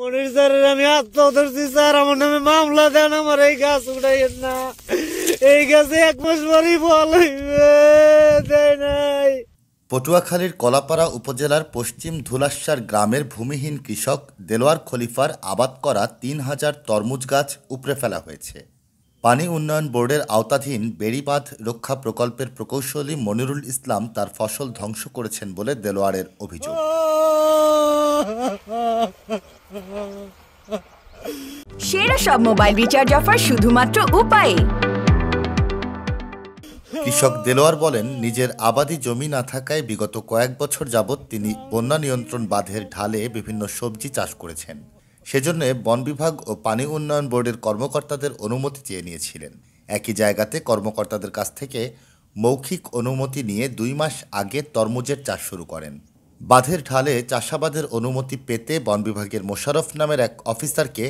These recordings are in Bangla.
মনির স্যারের আমি আত্মা ধরছি স্যার আমার নামে মামলা দেন আমার এই গাছ উঠাইয়েন না এই গাছে এক মাস পরই ফল হইবে নাই পটুয়াখালীর কলাপাড়া উপজেলার পশ্চিম ধুলাস্যার গ্রামের ভূমিহীন কৃষক দেলোয়ার খলিফার আবাদ করা তিন হাজার তরমুজ গাছ উপড়ে ফেলা হয়েছে পানি উন্নয়ন বোর্ডের আওতাধীন বেড়িবাঁধ রক্ষা প্রকল্পের প্রকৌশলী মনিরুল ইসলাম তার ফসল ধ্বংস করেছেন বলে দেলোয়ারের অভিযোগ সেরা সব মোবাইল রিচার্জ অফার শুধুমাত্র উপায়ে কৃষক দেলোয়ার বলেন নিজের আবাদি জমি না থাকায় বিগত কয়েক বছর যাবৎ তিনি বন্যা নিয়ন্ত্রণ বাঁধের ঢালে বিভিন্ন সবজি চাষ করেছেন সেজন্য বন বিভাগ ও পানি উন্নয়ন বোর্ডের কর্মকর্তাদের অনুমতি চেয়ে নিয়েছিলেন একই জায়গাতে কর্মকর্তাদের কাছ থেকে মৌখিক অনুমতি নিয়ে দুই মাস আগে তরমুজের চাষ শুরু করেন বাঁধের ঢালে চাষাবাদের অনুমতি পেতে বন বিভাগের মোশারফ নামের এক অফিসারকে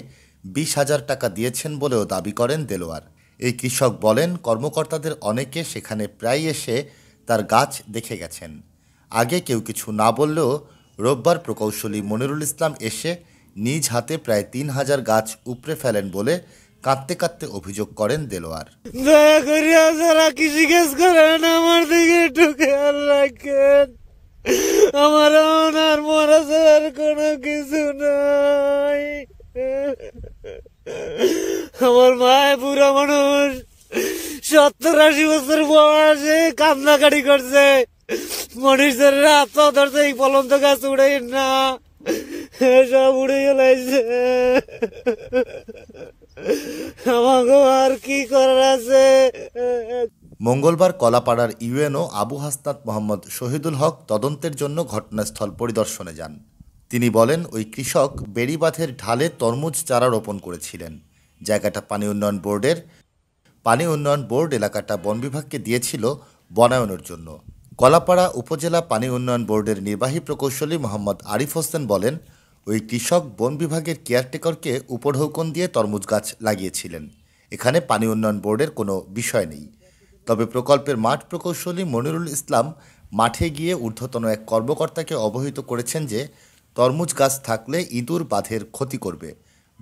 বিশ হাজার টাকা দিয়েছেন বলেও দাবি করেন দেলোয়ার এই কৃষক বলেন কর্মকর্তাদের অনেকে সেখানে প্রায় এসে তার গাছ দেখে গেছেন আগে কেউ কিছু না বললেও রোববার প্রকৌশলী মনিরুল ইসলাম এসে নিজ হাতে প্রায় তিন হাজার গাছ উপড়ে ফেলেন বলে কাঁদতে কাঁদতে অভিযোগ করেন দেলোয়ার দয়া করে আমার দিকে ঢুকে রাখেন আমার আর মরাসার কোনো কিছু নাই আমার মায় বুড়া মানুষ সত্তর আশি বছর বয়সে কান্নাকাটি করছে মনীষদের রাত ধরছে এই পলন্ত গাছ উড়ে না সব উড়ে গেলাইছে আমাকে আর কি করার আছে মঙ্গলবার কলাপাড়ার ইউএনও আবু হাসনাত মোহাম্মদ শহীদুল হক তদন্তের জন্য ঘটনাস্থল পরিদর্শনে যান তিনি বলেন ওই কৃষক বেড়িবাঁধের ঢালে তরমুজ চারা রোপণ করেছিলেন জায়গাটা পানি উন্নয়ন বোর্ডের পানি উন্নয়ন বোর্ড এলাকাটা বন বিভাগকে দিয়েছিল বনায়নের জন্য কলাপাড়া উপজেলা পানি উন্নয়ন বোর্ডের নির্বাহী প্রকৌশলী মোহাম্মদ আরিফ হোসেন বলেন ওই কৃষক বন বিভাগের কেয়ারটেকারকে উপঢৌকন দিয়ে তরমুজ গাছ লাগিয়েছিলেন এখানে পানি উন্নয়ন বোর্ডের কোনো বিষয় নেই তবে প্রকল্পের মাঠ প্রকৌশলী মনিরুল ইসলাম মাঠে গিয়ে ঊর্ধ্বতন এক কর্মকর্তাকে অবহিত করেছেন যে তরমুজ গাছ থাকলে ইঁদুর বাঁধের ক্ষতি করবে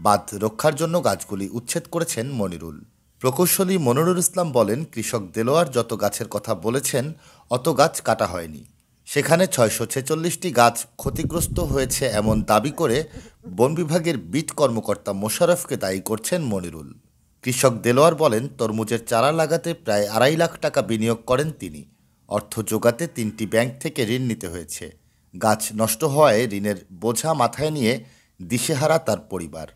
বাঁধ রক্ষার জন্য গাছগুলি উচ্ছেদ করেছেন মনিরুল প্রকৌশলী মনিরুল ইসলাম বলেন কৃষক দেলোয়ার যত গাছের কথা বলেছেন অত গাছ কাটা হয়নি সেখানে ছয়শো ছেচল্লিশটি গাছ ক্ষতিগ্রস্ত হয়েছে এমন দাবি করে বন বিভাগের বিট কর্মকর্তা মোশারফকে দায়ী করছেন মনিরুল কৃষক দেলোয়ার বলেন তরমুজের চারা লাগাতে প্রায় আড়াই লাখ টাকা বিনিয়োগ করেন তিনি অর্থ যোগাতে তিনটি ব্যাংক থেকে ঋণ নিতে হয়েছে গাছ নষ্ট হওয়ায় ঋণের বোঝা মাথায় নিয়ে দিশেহারা তার পরিবার